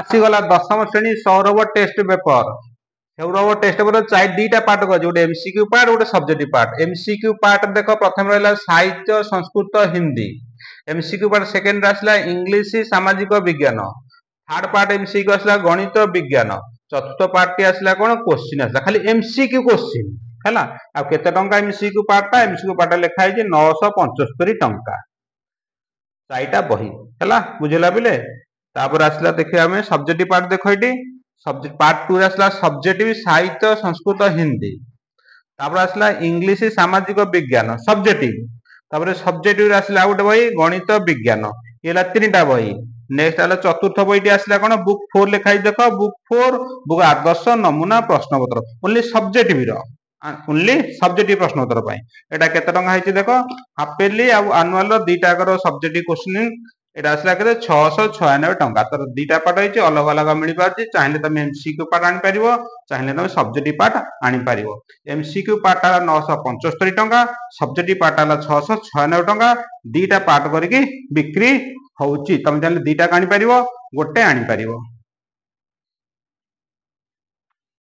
আসিগলা দশম শ্রেণী Sourav test paper Sourav test paper চাই দুইটা পার্ট করছে গোটে এমসিকিউ পার্ট গোটে সবজেক্টিভ পার্ট এমসিকিউ পার্ট দেখ প্রথমে রহলা সাহিত্য Sanskrit Hindi MCQ part second আসলা ইংলিশ সামাজিক বিজ্ঞান থার্ড পার্ট এমসিকিউ আসলা গণিত বিজ্ঞান চতুর্থ পার্টটি আসলা কোন কোশ্চিন আসলা খালি এমসিকিউ কোশ্চিন ହେଲା ଆଉ କେତେ ଟଙ୍କା ଏମସିକ୍ୟୁ ପାର୍ଟଟା ଏମସିକ୍ୟୁ ପାର୍ଟଟା ଲେଖା ହେଇଛି ନଅଶହ ପଞ୍ଚସ୍ତରୀ ଟଙ୍କା ଚାରିଟା ବହି ହେଲା ବୁଝିଲା ବିଲେ ତାପରେ ଆସିଲା ଦେଖିବା ଆମେ ସବଜେକ୍ଟିଭ ପାର୍ଟ ଦେଖ ଏଠି ସବଜେକ୍ଟ ପାର୍ଟ ଟୁ ଆସିଲା ସବଜେକ୍ଟିଭ ସାହିତ୍ୟ ସଂସ୍କୃତ ହିନ୍ଦୀ ତାପରେ ଆସିଲା ଇଂଲିଶ ସାମାଜିକ ବିଜ୍ଞାନ ସବଜେକ୍ଟିଭ ତାପରେ ସବଜେକ୍ଟିଭରେ ଆସିଲା ଆଉ ଗୋଟେ ବହି ଗଣିତ ବିଜ୍ଞାନ ଇଏ ହେଲା ତିନିଟା ବହି ନେକ୍ସଟ ହେଲା ଚତୁର୍ଥ ବହିଟି ଆସିଲା କ'ଣ ବୁକ୍ ଫୋର୍ ଲେଖା ହେଇଛି ଦେଖ ବୁକ୍ ଫୋର୍ ବୁକ୍ ଆଦର୍ଶ ନମୁନା ପ୍ରଶ୍ନପତ୍ର ଓନ୍ଲି ସବଜେକ୍ଟିଭର ଓନ୍ଲି ସବଜେକ୍ଟିଭ ପ୍ରଶ୍ନୋତ୍ତର ପାଇଁ ଏଇଟା କେତେ ଟଙ୍କା ହେଇଛି ଦେଖ ହାଫ୍ ଇୟରଲି ଆଉ ଆନୁଆଲର ଦୁଇଟାକର ସବଜେକ୍ଟିଭ କୋଶ୍ଚିନ୍ এটা ଆସିଲା କେତେ ଛଅଶହ ଛୟାନବେ ଟଙ୍କା ତାର ଦୁଇଟା ପାର୍ଟ ହେଇଛି ଅଲଗା ଅଲଗା ମିଳିପାରୁଛି ଚାହିଁଲେ ତମେ ଏମସିକ୍ୟୁ ପାର୍ଟ ଆଣିପାରିବ ଚାହିଁଲେ ତମେ ସବଜେକ୍ଟ ପାର୍ଟ ଆଣିପାରିବ ଏମସିକ୍ୟୁ ପାର୍ଟ ହେଲା ନଅଶହ ପଞ୍ଚସ୍ତରୀ ଟଙ୍କା ସବଜେକ୍ଟ ପାର୍ଟ ହେଲା ଛଅଶହ ଛୟାନବେ ଟଙ୍କା ଦୁଇଟା ପାର୍ଟ କରିକି ବିକ୍ରି ହଉଛି ତମେ ଚାହିଁଲେ ଦୁଇଟାକୁ ଆଣିପାରିବ ଗୋଟେ ଆଣିପାରିବ